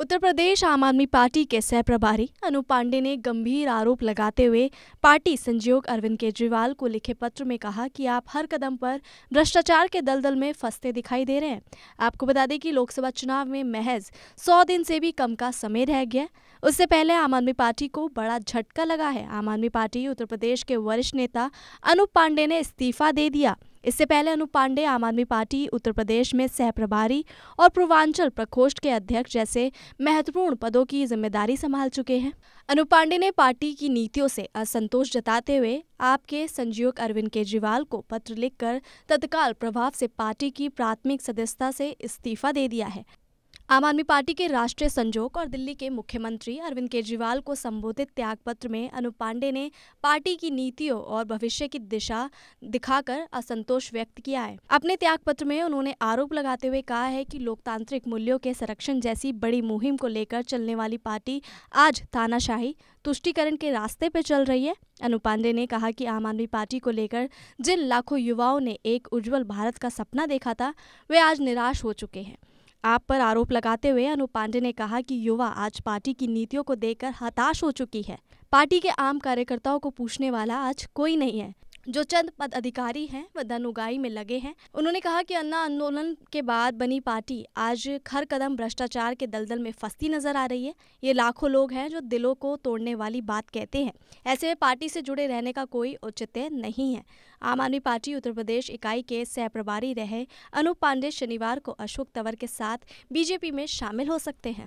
उत्तर प्रदेश आम आदमी पार्टी के सह प्रभारी अनु पांडे ने गंभीर आरोप लगाते हुए पार्टी संयोजक अरविंद केजरीवाल को लिखे पत्र में कहा कि आप हर कदम पर भ्रष्टाचार के दलदल में फंसते दिखाई दे रहे हैं आपको बता दें कि लोकसभा चुनाव में महज सौ दिन से भी कम का समय रह गया उससे पहले आम आदमी पार्टी को बड़ा झटका लगा है आम आदमी पार्टी उत्तर प्रदेश के वरिष्ठ नेता अनूप पांडे ने इस्तीफा दे दिया इससे पहले अनुप पांडे आम आदमी पार्टी उत्तर प्रदेश में सह प्रभारी और पूर्वांचल प्रकोष्ठ के अध्यक्ष जैसे महत्वपूर्ण पदों की जिम्मेदारी संभाल चुके हैं अनुप पांडे ने पार्टी की नीतियों से असंतोष जताते हुए आपके संजीवक अरविंद केजरीवाल को पत्र लिखकर तत्काल प्रभाव से पार्टी की प्राथमिक सदस्यता से इस्तीफा दे दिया है आम आदमी पार्टी के राष्ट्रीय संजोक और दिल्ली के मुख्यमंत्री अरविंद केजरीवाल को संबोधित त्यागपत्र में अनु पांडे ने पार्टी की नीतियों और भविष्य की दिशा दिखाकर असंतोष व्यक्त किया है अपने त्यागपत्र में उन्होंने आरोप लगाते हुए कहा है कि लोकतांत्रिक मूल्यों के संरक्षण जैसी बड़ी मुहिम को लेकर चलने वाली पार्टी आज तानाशाही तुष्टिकरण के रास्ते पर चल रही है अनु पांडे ने कहा कि आम आदमी पार्टी को लेकर जिन लाखों युवाओं ने एक उज्जवल भारत का सपना देखा था वे आज निराश हो चुके हैं आप पर आरोप लगाते हुए अनु पांडे ने कहा कि युवा आज पार्टी की नीतियों को देखकर हताश हो चुकी है पार्टी के आम कार्यकर्ताओं को पूछने वाला आज कोई नहीं है जो चंद पद अधिकारी हैं वह धन उगाई में लगे हैं उन्होंने कहा कि अन्ना आंदोलन के बाद बनी पार्टी आज हर कदम भ्रष्टाचार के दलदल में फंसती नजर आ रही है ये लाखों लोग हैं जो दिलों को तोड़ने वाली बात कहते हैं ऐसे में पार्टी से जुड़े रहने का कोई औचित्य नहीं है आम आदमी पार्टी उत्तर प्रदेश इकाई के सह प्रभारी रहे अनूप पांडे शनिवार को अशोक तंवर के साथ बीजेपी में शामिल हो सकते हैं